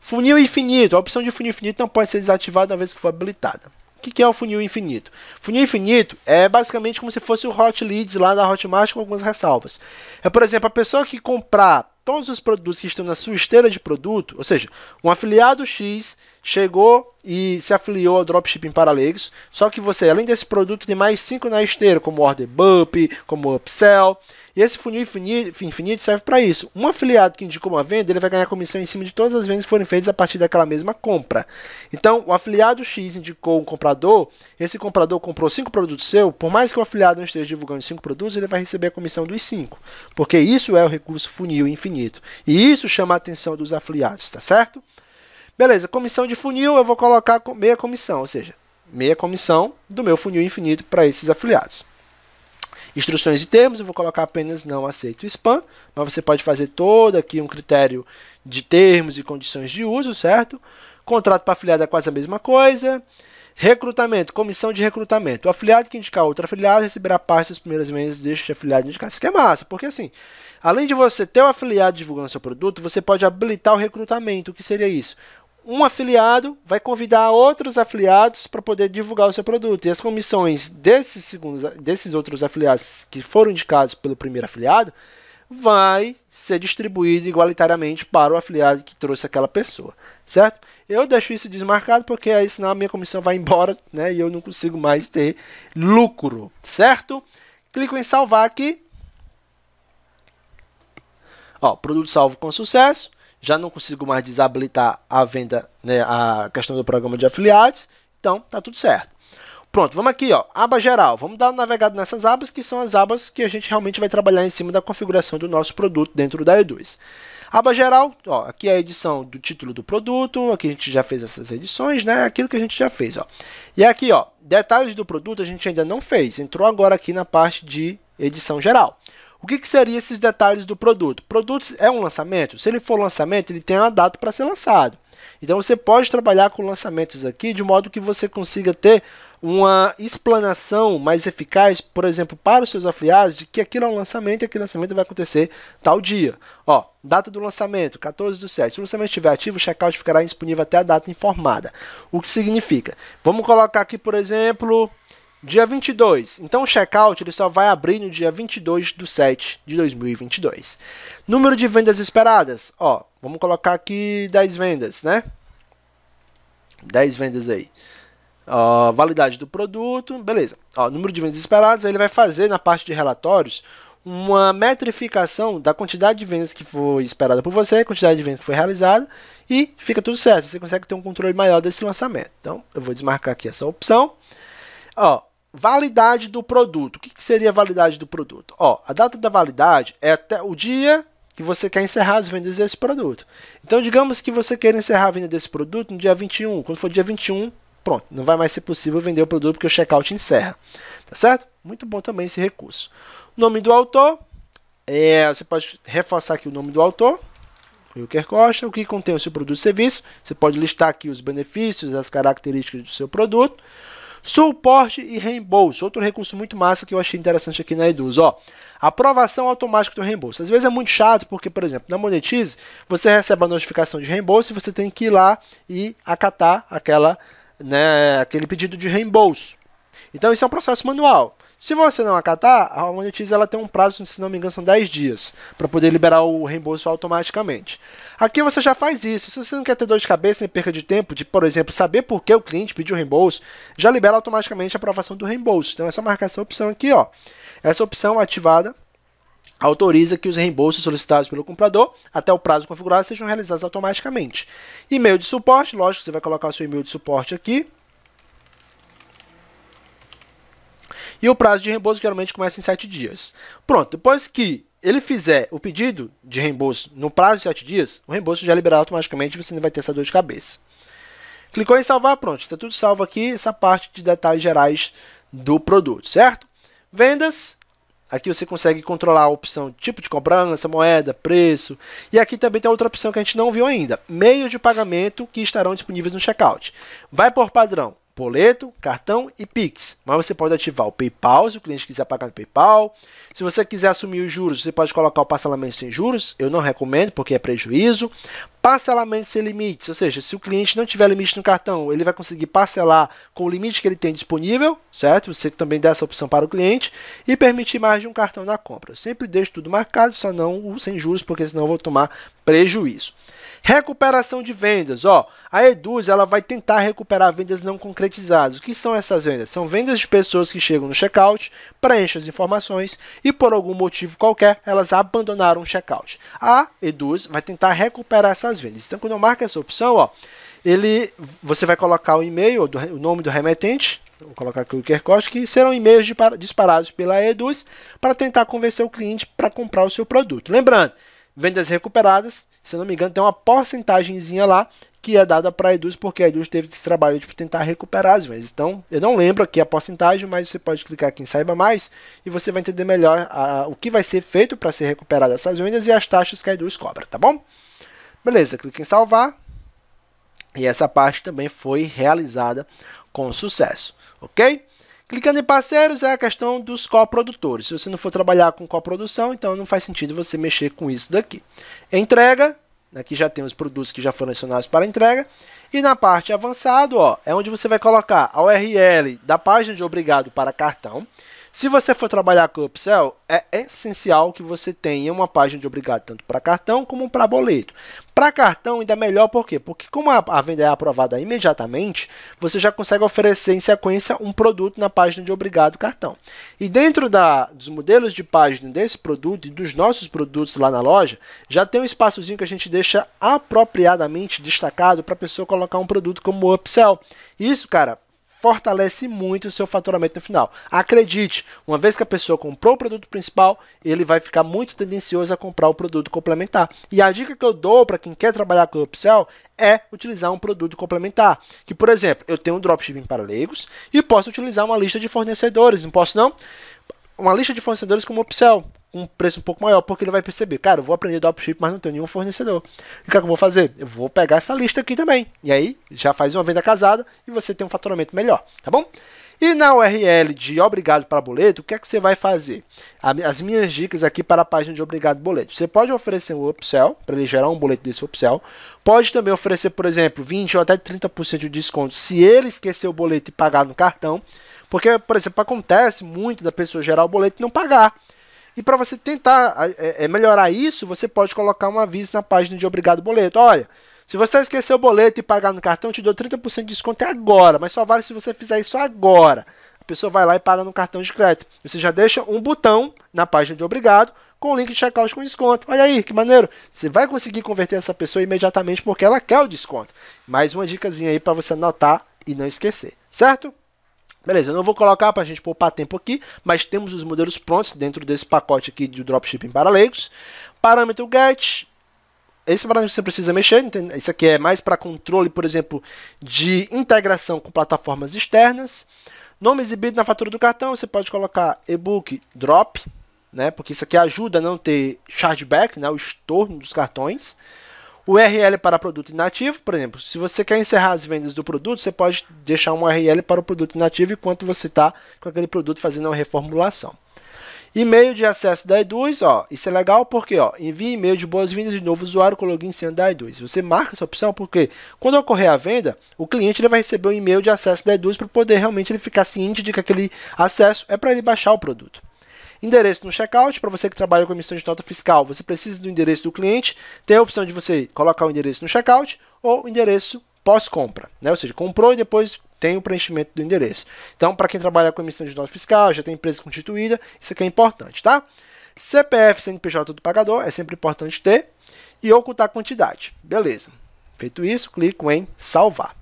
Funil infinito, a opção de funil infinito não pode ser desativada uma vez que for habilitada. O que é o funil infinito? Funil infinito é basicamente como se fosse o Hot Leads lá da Hotmart com algumas ressalvas. É, por exemplo, a pessoa que comprar todos os produtos que estão na sua esteira de produto, ou seja, um afiliado X chegou e se afiliou ao Dropshipping paralelos Só que você, além desse produto, tem mais cinco na esteira, como Order Bump, como Upsell. E esse funil infinito, infinito serve para isso. Um afiliado que indicou uma venda, ele vai ganhar comissão em cima de todas as vendas que forem feitas a partir daquela mesma compra. Então, o afiliado X indicou um comprador, esse comprador comprou cinco produtos seu, por mais que o afiliado não esteja divulgando cinco produtos, ele vai receber a comissão dos cinco. Porque isso é o recurso funil infinito. E isso chama a atenção dos afiliados, tá certo? Beleza, comissão de funil, eu vou colocar meia comissão, ou seja, meia comissão do meu funil infinito para esses afiliados. Instruções e termos, eu vou colocar apenas não aceito spam, mas você pode fazer todo aqui um critério de termos e condições de uso, certo? Contrato para afiliado é quase a mesma coisa. Recrutamento, comissão de recrutamento. O afiliado que indicar outro afiliado receberá parte das primeiras vendas deste afiliado indicar. Isso que é massa, porque assim, além de você ter o afiliado divulgando seu produto, você pode habilitar o recrutamento. O que seria isso? um afiliado vai convidar outros afiliados para poder divulgar o seu produto. E as comissões desses, segundos, desses outros afiliados que foram indicados pelo primeiro afiliado vai ser distribuído igualitariamente para o afiliado que trouxe aquela pessoa, certo? Eu deixo isso desmarcado porque aí senão a minha comissão vai embora, né, e eu não consigo mais ter lucro, certo? Clico em salvar aqui. Ó, produto salvo com sucesso já não consigo mais desabilitar a venda, né, a questão do programa de afiliados, então tá tudo certo. Pronto, vamos aqui, ó, aba geral. Vamos dar uma navegada nessas abas, que são as abas que a gente realmente vai trabalhar em cima da configuração do nosso produto dentro da E2. Aba geral, ó, aqui é a edição do título do produto, aqui a gente já fez essas edições, né? Aquilo que a gente já fez, ó. E aqui, ó, detalhes do produto a gente ainda não fez, entrou agora aqui na parte de edição geral. O que, que seriam esses detalhes do produto? Produto é um lançamento? Se ele for lançamento, ele tem uma data para ser lançado. Então você pode trabalhar com lançamentos aqui de modo que você consiga ter uma explanação mais eficaz, por exemplo, para os seus afiliados de que aquilo é um lançamento e aquele lançamento vai acontecer tal dia. Ó, data do lançamento, 14 do 7. Se o lançamento estiver ativo, o checkout ficará disponível até a data informada. O que significa? Vamos colocar aqui, por exemplo, Dia 22. Então o checkout ele só vai abrir no dia 22 do 7 de 2022. Número de vendas esperadas. Ó, vamos colocar aqui 10 vendas, né? 10 vendas aí. Ó, validade do produto, beleza. Ó, número de vendas esperadas, ele vai fazer na parte de relatórios uma metrificação da quantidade de vendas que foi esperada por você, quantidade de vendas que foi realizada e fica tudo certo. Você consegue ter um controle maior desse lançamento. Então, eu vou desmarcar aqui essa opção. Ó, validade do produto. O que, que seria a validade do produto? Ó, a data da validade é até o dia que você quer encerrar as vendas desse produto. Então, digamos que você queira encerrar a venda desse produto no dia 21. Quando for dia 21, pronto, não vai mais ser possível vender o produto porque o checkout encerra. Tá certo? Muito bom também esse recurso. Nome do autor. É, você pode reforçar aqui o nome do autor. Wilker Costa. O que contém o seu produto e serviço. Você pode listar aqui os benefícios, as características do seu produto. Suporte e reembolso, outro recurso muito massa que eu achei interessante aqui na Eduz, ó. Aprovação automática do reembolso. Às vezes é muito chato, porque, por exemplo, na Monetize, você recebe a notificação de reembolso e você tem que ir lá e acatar aquela, né, aquele pedido de reembolso. Então, isso é um processo manual. Se você não acatar, a Monetize ela tem um prazo, se não me engano, são 10 dias para poder liberar o reembolso automaticamente. Aqui você já faz isso. Se você não quer ter dor de cabeça nem perca de tempo de, por exemplo, saber por que o cliente pediu o reembolso, já libera automaticamente a aprovação do reembolso. Então é só marcar essa opção aqui, ó. Essa opção ativada autoriza que os reembolsos solicitados pelo comprador até o prazo configurado sejam realizados automaticamente. E-mail de suporte, lógico, você vai colocar o seu e-mail de suporte aqui. E o prazo de reembolso geralmente começa em 7 dias. Pronto, depois que ele fizer o pedido de reembolso no prazo de 7 dias, o reembolso já é liberado automaticamente e você não vai ter essa dor de cabeça. Clicou em salvar, pronto, está tudo salvo aqui, essa parte de detalhes gerais do produto, certo? Vendas, aqui você consegue controlar a opção tipo de cobrança, moeda, preço, e aqui também tem outra opção que a gente não viu ainda, meios de pagamento que estarão disponíveis no checkout. Vai por padrão, boleto, cartão e Pix. Mas você pode ativar o PayPal se o cliente quiser pagar no PayPal. Se você quiser assumir os juros, você pode colocar o parcelamento sem juros. Eu não recomendo porque é prejuízo. Parcelamento sem limites, ou seja, se o cliente não tiver limite no cartão, ele vai conseguir parcelar com o limite que ele tem disponível, certo? Você também dá essa opção para o cliente e permitir mais de um cartão na compra. Eu sempre deixo tudo marcado, só não o sem juros, porque senão eu vou tomar prejuízo. Recuperação de vendas, ó. A Eduz ela vai tentar recuperar vendas não concretizadas. O que são essas vendas? São vendas de pessoas que chegam no checkout, preenchem as informações e por algum motivo qualquer elas abandonaram o checkout. A Eduz vai tentar recuperar essas vendas. Então quando eu marco essa opção, ó, ele você vai colocar o e-mail, o nome do remetente, vou colocar aqui o QR Code, que serão e-mails disparados pela Eduz para tentar convencer o cliente para comprar o seu produto. Lembrando, vendas recuperadas se não me engano, tem uma porcentagemzinha lá que é dada para a Eduz, porque a Eduz teve esse trabalho de tipo, tentar recuperar as vendas. Então, eu não lembro aqui a porcentagem, mas você pode clicar aqui em Saiba Mais e você vai entender melhor a, o que vai ser feito para ser recuperada essas vendas e as taxas que a Eduz cobra, tá bom? Beleza, clique em Salvar. E essa parte também foi realizada com sucesso, ok? Clicando em parceiros é a questão dos coprodutores. Se você não for trabalhar com coprodução, então não faz sentido você mexer com isso daqui. Entrega, aqui né, já tem os produtos que já foram adicionados para entrega. E na parte avançado, ó, é onde você vai colocar a URL da página de obrigado para cartão. Se você for trabalhar com o upsell, é essencial que você tenha uma página de obrigado tanto para cartão como para boleto. Para cartão ainda é melhor por quê? Porque como a venda é aprovada imediatamente, você já consegue oferecer em sequência um produto na página de obrigado cartão. E dentro da, dos modelos de página desse produto e dos nossos produtos lá na loja, já tem um espaçozinho que a gente deixa apropriadamente destacado para a pessoa colocar um produto como upsell. Isso, cara, fortalece muito o seu faturamento no final. Acredite, uma vez que a pessoa comprou o produto principal, ele vai ficar muito tendencioso a comprar o produto complementar. E a dica que eu dou para quem quer trabalhar com o upsell é utilizar um produto complementar. Que, por exemplo, eu tenho um dropshipping para leigos e posso utilizar uma lista de fornecedores, não posso não? Uma lista de fornecedores como upsell um preço um pouco maior, porque ele vai perceber, cara, eu vou aprender dropship, mas não tenho nenhum fornecedor. E o que, é que eu vou fazer? Eu vou pegar essa lista aqui também. E aí já faz uma venda casada e você tem um faturamento melhor, tá bom? E na URL de Obrigado para Boleto, o que é que você vai fazer? As minhas dicas aqui para a página de Obrigado Boleto. Você pode oferecer um upsell, para ele gerar um boleto desse upsell. Pode também oferecer, por exemplo, 20 ou até 30% de desconto se ele esquecer o boleto e pagar no cartão. Porque, por exemplo, acontece muito da pessoa gerar o boleto e não pagar. E para você tentar é, é, melhorar isso, você pode colocar um aviso na página de obrigado boleto. Olha, se você esquecer o boleto e pagar no cartão, te dou 30% de desconto é agora, mas só vale se você fizer isso agora. A pessoa vai lá e paga no cartão de crédito. Você já deixa um botão na página de obrigado com o link de checkout com desconto. Olha aí, que maneiro. Você vai conseguir converter essa pessoa imediatamente porque ela quer o desconto. Mais uma dicasinha aí para você anotar e não esquecer, certo? Beleza, eu não vou colocar para a gente poupar tempo aqui, mas temos os modelos prontos dentro desse pacote aqui de dropshipping para leigos. Parâmetro get, esse é parâmetro você precisa mexer, isso aqui é mais para controle, por exemplo, de integração com plataformas externas. Nome exibido na fatura do cartão, você pode colocar e-book drop, né, porque isso aqui ajuda a não ter chargeback, né, o estorno dos cartões. URL para produto inativo, por exemplo, se você quer encerrar as vendas do produto, você pode deixar um URL para o produto inativo enquanto você está com aquele produto fazendo uma reformulação. E-mail de acesso da Eduz, ó, isso é legal porque ó, envia e-mail de boas-vindas de novo usuário com login sendo da Eduz. Você marca essa opção porque quando ocorrer a venda, o cliente ele vai receber um e-mail de acesso da Eduz para poder realmente ele ficar ciente de que aquele acesso é para ele baixar o produto. Endereço no checkout, para você que trabalha com emissão de nota fiscal, você precisa do endereço do cliente, tem a opção de você colocar o endereço no checkout ou endereço pós-compra, né? ou seja, comprou e depois tem o preenchimento do endereço. Então, para quem trabalha com emissão de nota fiscal, já tem empresa constituída, isso aqui é importante, tá? CPF CNPJ do pagador, é sempre importante ter, e ocultar a quantidade. Beleza. Feito isso, clico em salvar.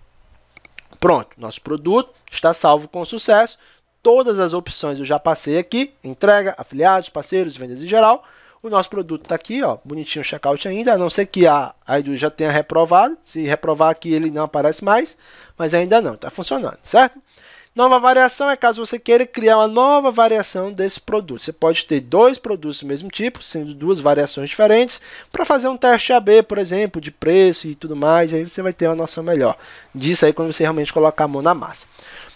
Pronto, nosso produto está salvo com sucesso todas as opções eu já passei aqui, entrega, afiliados, parceiros, vendas em geral. O nosso produto está aqui, ó, bonitinho checkout ainda, a não ser que a, a Edu já tenha reprovado. Se reprovar aqui, ele não aparece mais, mas ainda não, está funcionando, certo? Nova variação é caso você queira criar uma nova variação desse produto. Você pode ter dois produtos do mesmo tipo, sendo duas variações diferentes, para fazer um teste AB, por exemplo, de preço e tudo mais. Aí você vai ter uma noção melhor disso aí quando você realmente colocar a mão na massa.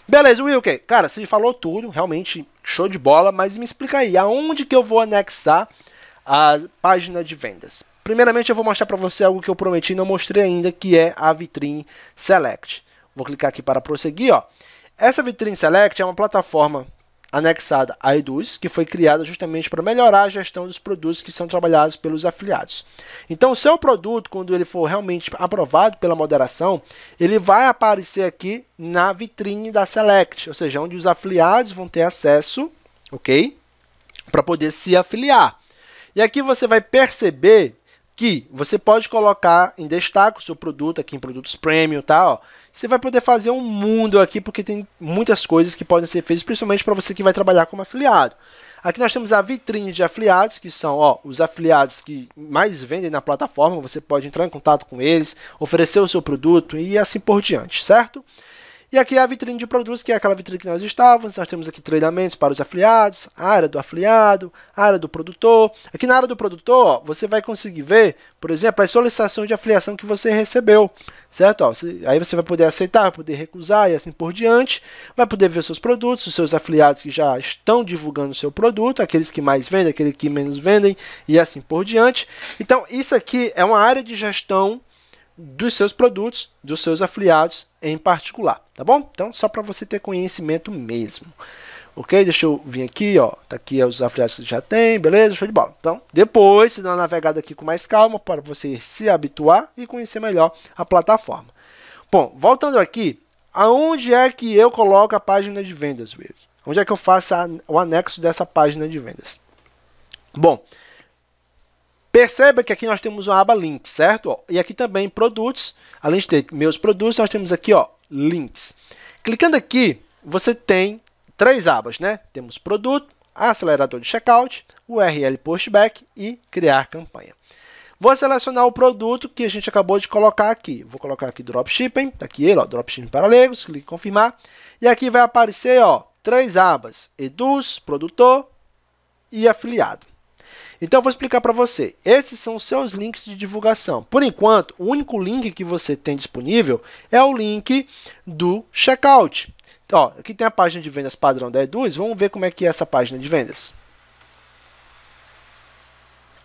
Beleza, Wilker. Cara, você falou tudo, realmente show de bola, mas me explica aí, aonde que eu vou anexar a página de vendas? Primeiramente, eu vou mostrar para você algo que eu prometi e não mostrei ainda, que é a vitrine Select. Vou clicar aqui para prosseguir, ó. Essa vitrine Select é uma plataforma anexada à Eduz, que foi criada justamente para melhorar a gestão dos produtos que são trabalhados pelos afiliados. Então, o seu é produto, quando ele for realmente aprovado pela moderação, ele vai aparecer aqui na vitrine da Select, ou seja, onde os afiliados vão ter acesso, ok? Para poder se afiliar. E aqui você vai perceber que você pode colocar em destaque o seu produto aqui em produtos premium, tá? Ó. Você vai poder fazer um mundo aqui porque tem muitas coisas que podem ser feitas, principalmente para você que vai trabalhar como afiliado. Aqui nós temos a vitrine de afiliados, que são ó, os afiliados que mais vendem na plataforma. Você pode entrar em contato com eles, oferecer o seu produto e assim por diante, certo? E aqui é a vitrine de produtos, que é aquela vitrine que nós estávamos. Nós temos aqui treinamentos para os afiliados, a área do afiliado, a área do produtor. Aqui na área do produtor, ó, você vai conseguir ver, por exemplo, as solicitações de afiliação que você recebeu, certo? Ó, você, aí você vai poder aceitar, vai poder recusar e assim por diante. Vai poder ver seus produtos, os seus afiliados que já estão divulgando o seu produto, aqueles que mais vendem, aqueles que menos vendem e assim por diante. Então, isso aqui é uma área de gestão dos seus produtos, dos seus afiliados em particular, tá bom? Então, só para você ter conhecimento mesmo. Ok? Deixa eu vir aqui, ó. Tá aqui os afiliados que já tem, beleza? Show de bola. Então, depois você dá uma navegada aqui com mais calma para você se habituar e conhecer melhor a plataforma. Bom, voltando aqui, aonde é que eu coloco a página de vendas, Will? Onde é que eu faço a, o anexo dessa página de vendas? Bom, Perceba que aqui nós temos uma aba Links, certo? e aqui também produtos, além de ter meus produtos, nós temos aqui ó, links. Clicando aqui, você tem três abas, né? Temos produto, acelerador de checkout, URL pushback e criar campanha. Vou selecionar o produto que a gente acabou de colocar aqui. Vou colocar aqui dropshipping, está aqui ele, ó, dropshipping para leigos, clique em confirmar. E aqui vai aparecer, ó, três abas: eduz, produtor e afiliado. Então eu vou explicar para você. Esses são seus links de divulgação. Por enquanto, o único link que você tem disponível é o link do checkout. Ó, aqui tem a página de vendas padrão da Eduz. Vamos ver como é que é essa página de vendas.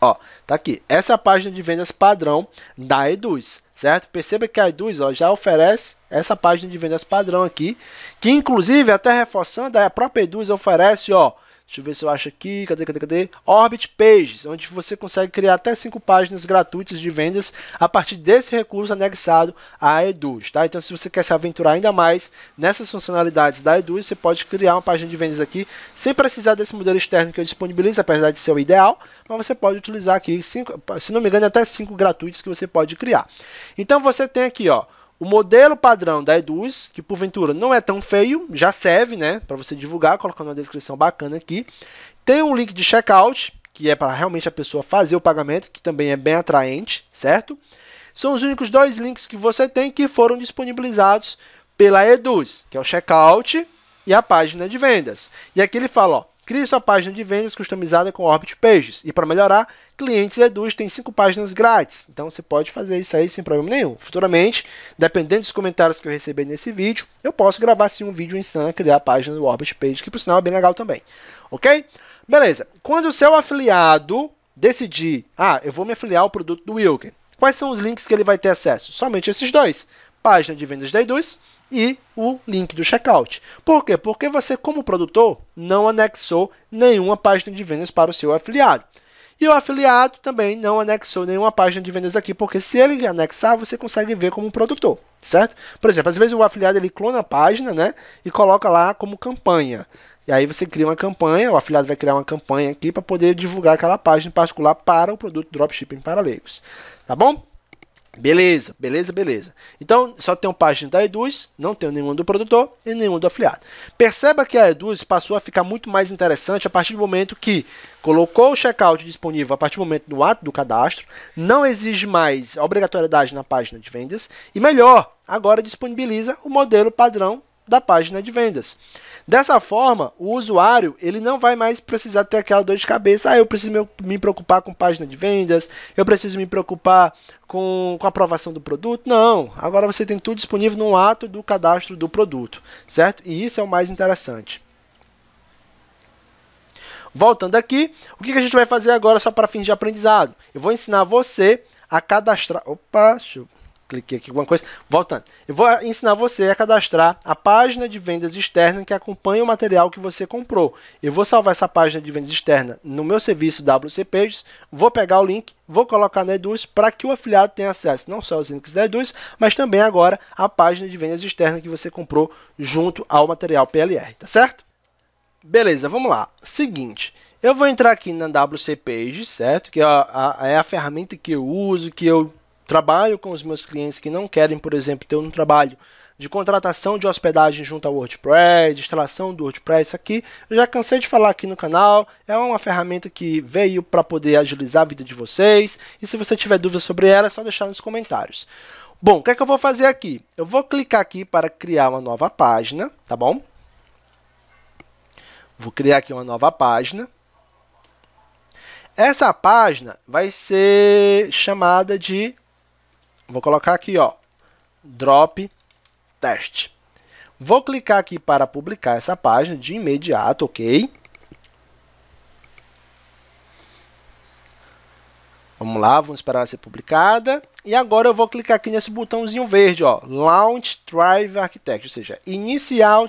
Ó, tá aqui. Essa é a página de vendas padrão da Eduz, certo? Perceba que a Eduz ó, já oferece essa página de vendas padrão aqui, que inclusive, até reforçando, a própria Eduz oferece, ó, Deixa eu ver se eu acho aqui. Cadê, cadê, cadê? Orbit Pages, onde você consegue criar até cinco páginas gratuitas de vendas a partir desse recurso anexado à Eduz, tá? Então, se você quer se aventurar ainda mais nessas funcionalidades da Eduz, você pode criar uma página de vendas aqui sem precisar desse modelo externo que eu disponibilizo, apesar de ser o ideal, mas você pode utilizar aqui, cinco, se não me engano, até cinco gratuitos que você pode criar. Então, você tem aqui, ó, o modelo padrão da Eduz, que porventura não é tão feio, já serve, né, para você divulgar, colocando uma descrição bacana aqui. Tem um link de checkout, que é para realmente a pessoa fazer o pagamento, que também é bem atraente, certo? São os únicos dois links que você tem que foram disponibilizados pela Eduz, que é o checkout e a página de vendas. E aqui ele fala, ó, Crie sua página de vendas customizada com Orbit Pages. E para melhorar, Clientes Eduz tem 5 páginas grátis. Então você pode fazer isso aí sem problema nenhum. Futuramente, dependendo dos comentários que eu receber nesse vídeo, eu posso gravar sim um vídeo ensinando a criar a página do Orbit Page, que por sinal é bem legal também. Ok? Beleza. Quando o seu afiliado decidir, ah, eu vou me afiliar ao produto do Wilker, quais são os links que ele vai ter acesso? Somente esses dois. Página de vendas da Eduz e o link do checkout. Por quê? Porque você, como produtor, não anexou nenhuma página de vendas para o seu afiliado. E o afiliado também não anexou nenhuma página de vendas aqui, porque se ele anexar, você consegue ver como produtor, certo? Por exemplo, às vezes o afiliado ele clona a página, né, e coloca lá como campanha. E aí você cria uma campanha, o afiliado vai criar uma campanha aqui para poder divulgar aquela página em particular para o produto dropshipping para leigos, tá bom? Beleza, beleza, beleza. Então, só tenho página da Eduz, não tenho nenhuma do produtor e nenhuma do afiliado. Perceba que a Eduz passou a ficar muito mais interessante a partir do momento que colocou o checkout disponível a partir do momento do ato do cadastro, não exige mais obrigatoriedade na página de vendas e melhor, agora disponibiliza o modelo padrão da página de vendas. Dessa forma, o usuário ele não vai mais precisar ter aquela dor de cabeça. Ah, eu preciso me preocupar com página de vendas, eu preciso me preocupar com, com a aprovação do produto. Não, agora você tem tudo disponível no ato do cadastro do produto, certo? E isso é o mais interessante. Voltando aqui, o que a gente vai fazer agora só para fins de aprendizado? Eu vou ensinar você a cadastrar. Opa, deixa eu cliquei aqui alguma coisa. Voltando, eu vou ensinar você a cadastrar a página de vendas externa que acompanha o material que você comprou. Eu vou salvar essa página de vendas externa no meu serviço WC Pages, vou pegar o link, vou colocar na Eduz para que o afiliado tenha acesso não só aos links da Eduz, mas também agora a página de vendas externa que você comprou junto ao material PLR, tá certo? Beleza, vamos lá. Seguinte, eu vou entrar aqui na WC Pages, certo? Que é a, a, é a ferramenta que eu uso, que eu trabalho com os meus clientes que não querem, por exemplo, ter um trabalho de contratação de hospedagem junto ao WordPress, instalação do WordPress aqui. Eu já cansei de falar aqui no canal, é uma ferramenta que veio para poder agilizar a vida de vocês. E se você tiver dúvidas sobre ela, é só deixar nos comentários. Bom, o que é que eu vou fazer aqui? Eu vou clicar aqui para criar uma nova página, tá bom? Vou criar aqui uma nova página. Essa página vai ser chamada de Vou colocar aqui, ó, drop test. Vou clicar aqui para publicar essa página de imediato, ok? Vamos lá, vamos esperar ela ser publicada. E agora eu vou clicar aqui nesse botãozinho verde, ó, Launch Drive Architect, ou seja, iniciar o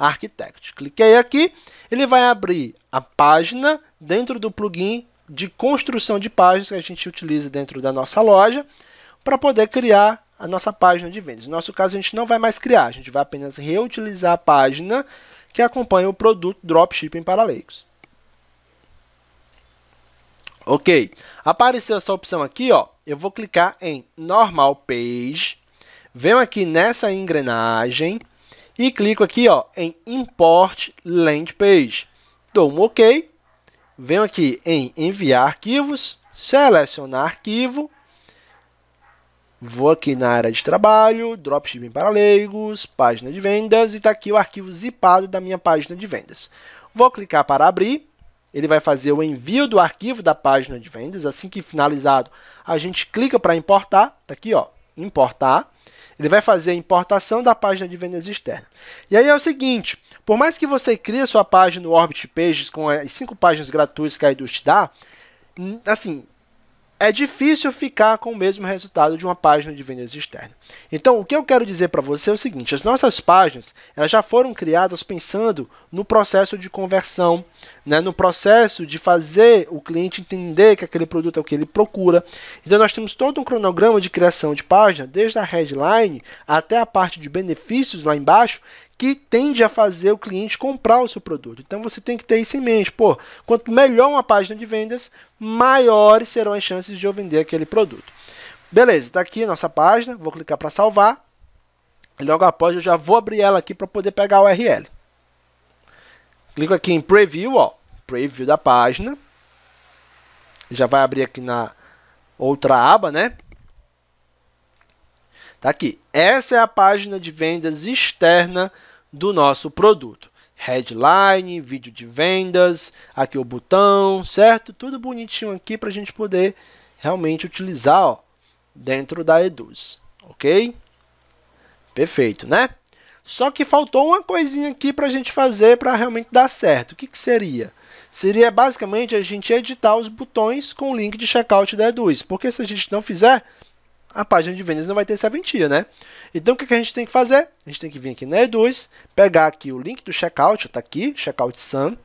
Architect. Cliquei aqui, ele vai abrir a página dentro do plugin de construção de páginas que a gente utiliza dentro da nossa loja para poder criar a nossa página de vendas. No nosso caso, a gente não vai mais criar, a gente vai apenas reutilizar a página que acompanha o produto Dropshipping para leigos. Ok, apareceu essa opção aqui, ó. eu vou clicar em Normal Page, venho aqui nessa engrenagem e clico aqui ó, em Import Land Page. Dou um OK, venho aqui em Enviar Arquivos, selecionar arquivo Vou aqui na área de trabalho, dropshipping para leigos, página de vendas e está aqui o arquivo zipado da minha página de vendas. Vou clicar para abrir, ele vai fazer o envio do arquivo da página de vendas. Assim que finalizado, a gente clica para importar, está aqui ó, importar. Ele vai fazer a importação da página de vendas externa. E aí é o seguinte, por mais que você crie sua página no Orbit Pages com as cinco páginas gratuitas que a Edu te dá, hum, assim, é difícil ficar com o mesmo resultado de uma página de vendas externa. Então, o que eu quero dizer para você é o seguinte: as nossas páginas elas já foram criadas pensando no processo de conversão, né, no processo de fazer o cliente entender que aquele produto é o que ele procura. Então, nós temos todo um cronograma de criação de página, desde a headline até a parte de benefícios lá embaixo, que tende a fazer o cliente comprar o seu produto. Então você tem que ter isso em mente. Pô, quanto melhor uma página de vendas, maiores serão as chances de eu vender aquele produto. Beleza, está aqui a nossa página. Vou clicar para salvar. E logo após eu já vou abrir ela aqui para poder pegar a URL. Clico aqui em preview, ó, preview da página. Já vai abrir aqui na outra aba, né? Tá aqui. Essa é a página de vendas externa do nosso produto. Headline, vídeo de vendas, aqui o botão, certo? Tudo bonitinho aqui para a gente poder realmente utilizar ó, dentro da Eduz, ok? Perfeito, né? Só que faltou uma coisinha aqui para a gente fazer para realmente dar certo. O que, que seria? Seria basicamente a gente editar os botões com o link de checkout da Eduz, porque se a gente não fizer, a página de vendas não vai ter serventia, né? Então o que, a gente tem que fazer? A gente tem que vir aqui na E2, pegar aqui o link do checkout, tá aqui, checkout Sun,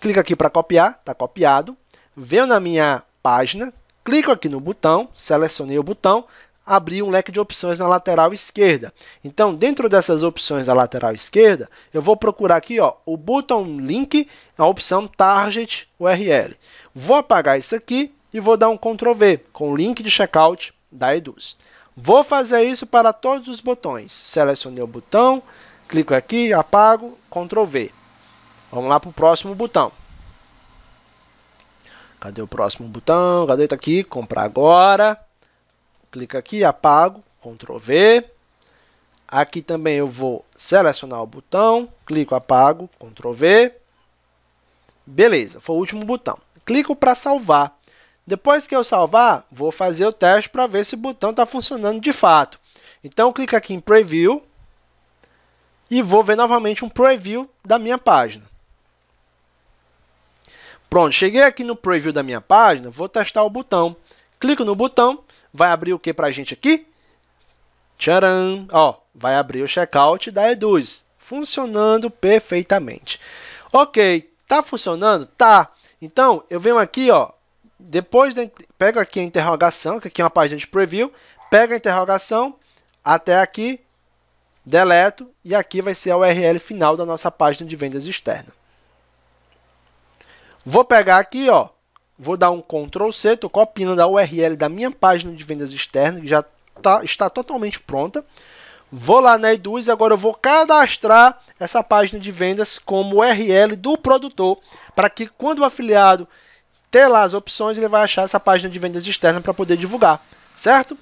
clica aqui para copiar, tá copiado, venho na minha página, clico aqui no botão, selecionei o botão, abri um leque de opções na lateral esquerda. Então, dentro dessas opções da lateral esquerda, eu vou procurar aqui ó, o botão link, a opção target URL. Vou apagar isso aqui e vou dar um Ctrl V com o link de checkout da Eduz. Vou fazer isso para todos os botões. Selecionei o botão, clico aqui, apago, Ctrl V. Vamos lá para o próximo botão. Cadê o próximo botão? Cadê? Tá aqui, comprar agora. Clica aqui, apago, Ctrl V. Aqui também eu vou selecionar o botão, clico, apago, Ctrl V. Beleza, foi o último botão. Clico para salvar. Depois que eu salvar, vou fazer o teste para ver se o botão está funcionando de fato. Então, clica aqui em Preview e vou ver novamente um preview da minha página. Pronto, cheguei aqui no preview da minha página, vou testar o botão. Clico no botão, vai abrir o que para a gente aqui? Tcharam! Ó, vai abrir o checkout da Eduz, funcionando perfeitamente. Ok, está funcionando? Tá. Então, eu venho aqui, ó, depois, de, pega aqui a interrogação, que aqui é uma página de preview. Pega a interrogação até aqui, deleto, e aqui vai ser a URL final da nossa página de vendas externa. Vou pegar aqui, ó, vou dar um Ctrl C, estou copiando a URL da minha página de vendas externa, que já tá, está totalmente pronta. Vou lá na Eduz e agora eu vou cadastrar essa página de vendas como URL do produtor, para que quando o afiliado ter lá as opções, ele vai achar essa página de vendas externa para poder divulgar, certo?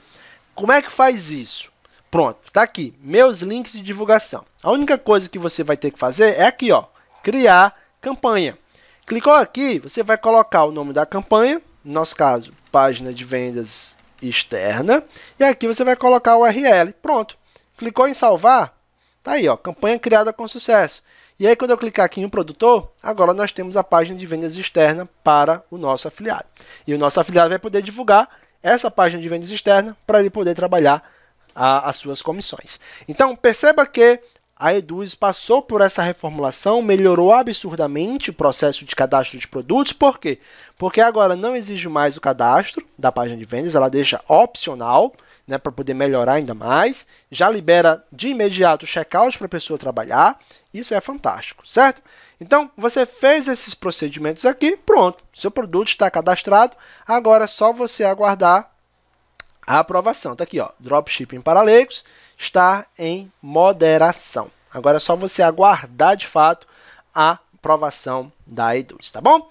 Como é que faz isso? Pronto, tá aqui, meus links de divulgação. A única coisa que você vai ter que fazer é aqui, ó, criar campanha. Clicou aqui, você vai colocar o nome da campanha, no nosso caso, página de vendas externa, e aqui você vai colocar o URL. Pronto. Clicou em salvar, tá aí, ó, campanha criada com sucesso. E aí, quando eu clicar aqui em produtor, agora nós temos a página de vendas externa para o nosso afiliado. E o nosso afiliado vai poder divulgar essa página de vendas externa para ele poder trabalhar a, as suas comissões. Então, perceba que a Eduz passou por essa reformulação, melhorou absurdamente o processo de cadastro de produtos. Por quê? Porque agora não exige mais o cadastro da página de vendas, ela deixa opcional né, para poder melhorar ainda mais. Já libera de imediato check-out para a pessoa trabalhar. Isso é fantástico, certo? Então, você fez esses procedimentos aqui, pronto. Seu produto está cadastrado. Agora é só você aguardar a aprovação. Está aqui, ó, dropshipping para leigos está em moderação. Agora é só você aguardar, de fato, a aprovação da Edu tá bom?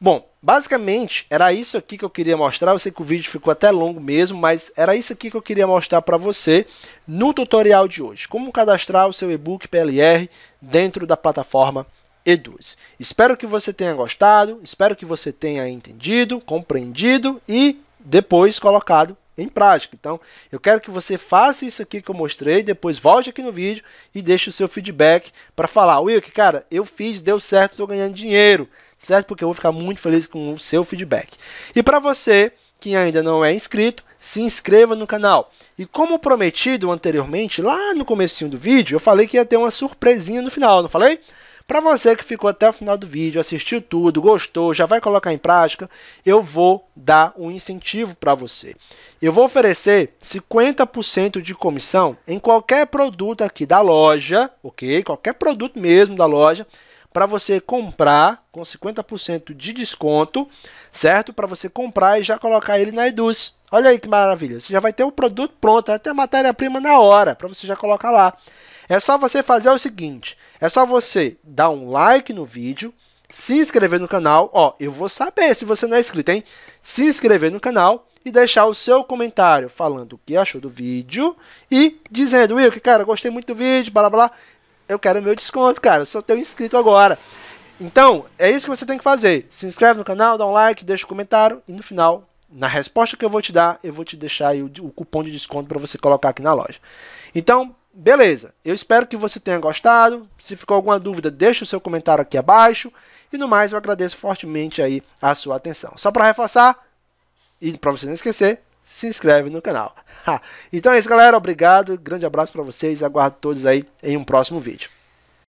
Bom, Basicamente, era isso aqui que eu queria mostrar. Eu sei que o vídeo ficou até longo mesmo, mas era isso aqui que eu queria mostrar para você no tutorial de hoje. Como cadastrar o seu e-book PLR dentro da plataforma Eduz. Espero que você tenha gostado, espero que você tenha entendido, compreendido e depois colocado em prática. Então, eu quero que você faça isso aqui que eu mostrei, depois volte aqui no vídeo e deixe o seu feedback para falar, que cara, eu fiz, deu certo, estou ganhando dinheiro, certo? Porque eu vou ficar muito feliz com o seu feedback. E para você que ainda não é inscrito, se inscreva no canal. E como prometido anteriormente, lá no comecinho do vídeo, eu falei que ia ter uma surpresinha no final, não falei? Para você que ficou até o final do vídeo, assistiu tudo, gostou, já vai colocar em prática, eu vou dar um incentivo para você. Eu vou oferecer 50% de comissão em qualquer produto aqui da loja, ok? Qualquer produto mesmo da loja, para você comprar com 50% de desconto, certo? Para você comprar e já colocar ele na Eduz. Olha aí que maravilha, você já vai ter o produto pronto, até matéria-prima na hora, para você já colocar lá. É só você fazer o seguinte: é só você dar um like no vídeo, se inscrever no canal. Ó, eu vou saber se você não é inscrito, hein? Se inscrever no canal e deixar o seu comentário falando o que achou do vídeo e dizendo, Will, que cara, gostei muito do vídeo, blá blá blá. Eu quero meu desconto, cara. Eu sou inscrito agora. Então, é isso que você tem que fazer. Se inscreve no canal, dá um like, deixa um comentário e no final, na resposta que eu vou te dar, eu vou te deixar o, o cupom de desconto para você colocar aqui na loja. Então, beleza, eu espero que você tenha gostado. Se ficou alguma dúvida, deixa o seu comentário aqui abaixo. E no mais, eu agradeço fortemente aí a sua atenção. Só para reforçar, e para você não esquecer, se inscreve no canal. então é isso, galera. Obrigado. Grande abraço para vocês. Aguardo todos aí em um próximo vídeo.